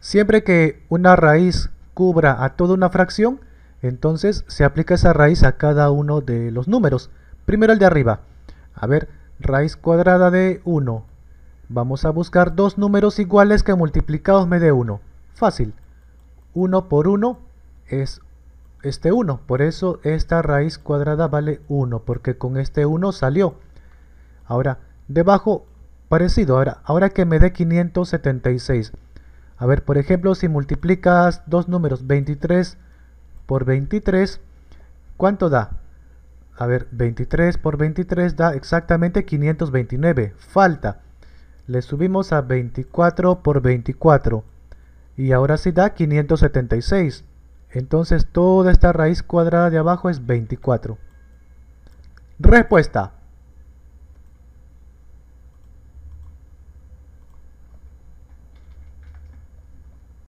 Siempre que una raíz cubra a toda una fracción, entonces se aplica esa raíz a cada uno de los números. Primero el de arriba. A ver, raíz cuadrada de 1. Vamos a buscar dos números iguales que multiplicados me dé 1. Fácil. 1 por 1 es este 1. Por eso esta raíz cuadrada vale 1, porque con este 1 salió. Ahora, debajo, parecido. Ahora, ahora que me dé 576. A ver, por ejemplo, si multiplicas dos números, 23 por 23, ¿cuánto da? A ver, 23 por 23 da exactamente 529. Falta. Le subimos a 24 por 24. Y ahora sí da 576. Entonces toda esta raíz cuadrada de abajo es 24. Respuesta.